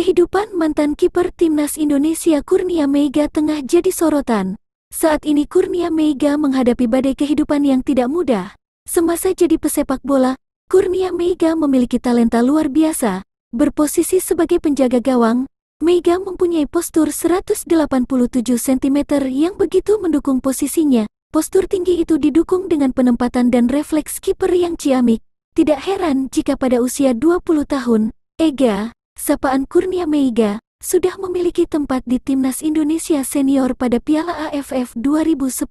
Kehidupan mantan kiper timnas Indonesia Kurnia Mega tengah jadi sorotan. Saat ini Kurnia Mega menghadapi badai kehidupan yang tidak mudah. Semasa jadi pesepak bola, Kurnia Mega memiliki talenta luar biasa. Berposisi sebagai penjaga gawang, Mega mempunyai postur 187 cm yang begitu mendukung posisinya. Postur tinggi itu didukung dengan penempatan dan refleks kiper yang ciamik. Tidak heran jika pada usia 20 tahun, Ega, sapaan Kurnia Meiga, sudah memiliki tempat di Timnas Indonesia Senior pada Piala AFF 2010.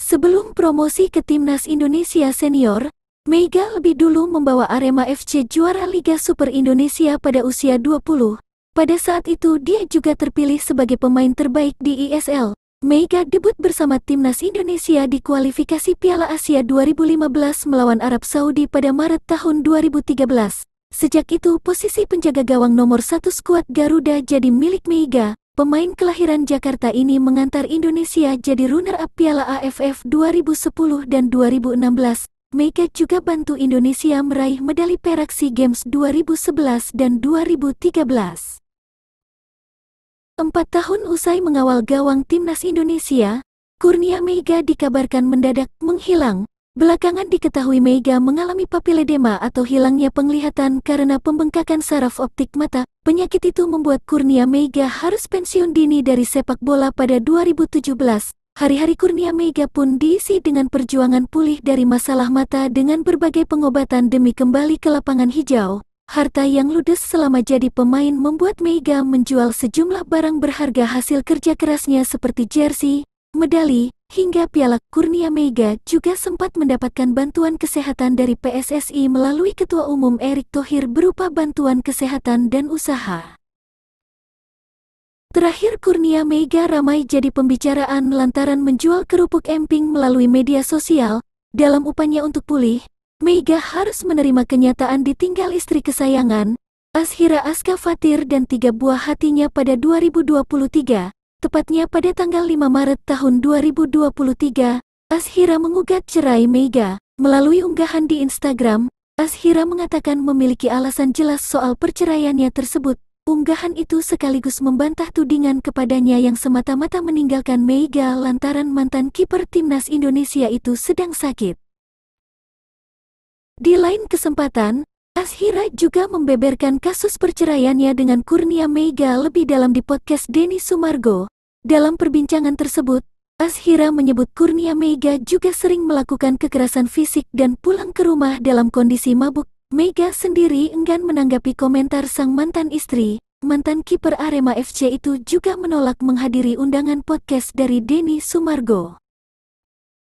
Sebelum promosi ke Timnas Indonesia Senior, Meiga lebih dulu membawa Arema FC juara Liga Super Indonesia pada usia 20. Pada saat itu dia juga terpilih sebagai pemain terbaik di ISL. Meiga debut bersama timnas Indonesia di kualifikasi Piala Asia 2015 melawan Arab Saudi pada Maret tahun 2013. Sejak itu posisi penjaga gawang nomor satu skuad Garuda jadi milik Meiga. Pemain kelahiran Jakarta ini mengantar Indonesia jadi runner-up Piala AFF 2010 dan 2016. Meiga juga bantu Indonesia meraih medali perak SEA Games 2011 dan 2013. Empat tahun usai mengawal gawang timnas Indonesia, Kurnia Meiga dikabarkan mendadak menghilang, Belakangan diketahui Mega mengalami papiledema atau hilangnya penglihatan karena pembengkakan saraf optik mata. Penyakit itu membuat Kurnia Mega harus pensiun dini dari sepak bola pada 2017. Hari-hari Kurnia Mega pun diisi dengan perjuangan pulih dari masalah mata dengan berbagai pengobatan demi kembali ke lapangan hijau. Harta yang ludes selama jadi pemain membuat Mega menjual sejumlah barang berharga hasil kerja kerasnya seperti jersey, medali, hingga Piala Kurnia Mega juga sempat mendapatkan bantuan kesehatan dari PSSI melalui Ketua Umum Erick Thohir berupa bantuan kesehatan dan usaha. Terakhir Kurnia Mega ramai jadi pembicaraan lantaran menjual kerupuk emping melalui media sosial, dalam upaya untuk pulih, Mega harus menerima kenyataan ditinggal istri kesayangan, Ashira Aska Fatir dan tiga buah hatinya pada 2023, Tepatnya pada tanggal 5 Maret tahun 2023, Ashira mengugat cerai Mega. Melalui unggahan di Instagram, Ashira mengatakan memiliki alasan jelas soal perceraiannya tersebut. Unggahan itu sekaligus membantah tudingan kepadanya yang semata-mata meninggalkan Mega lantaran mantan kiper timnas Indonesia itu sedang sakit. Di lain kesempatan, Ashira juga membeberkan kasus perceraiannya dengan Kurnia Mega lebih dalam di podcast Denny Sumargo. Dalam perbincangan tersebut, Ashira menyebut Kurnia Mega juga sering melakukan kekerasan fisik dan pulang ke rumah dalam kondisi mabuk. Mega sendiri enggan menanggapi komentar sang mantan istri. Mantan kiper Arema FC itu juga menolak menghadiri undangan podcast dari Denny Sumargo.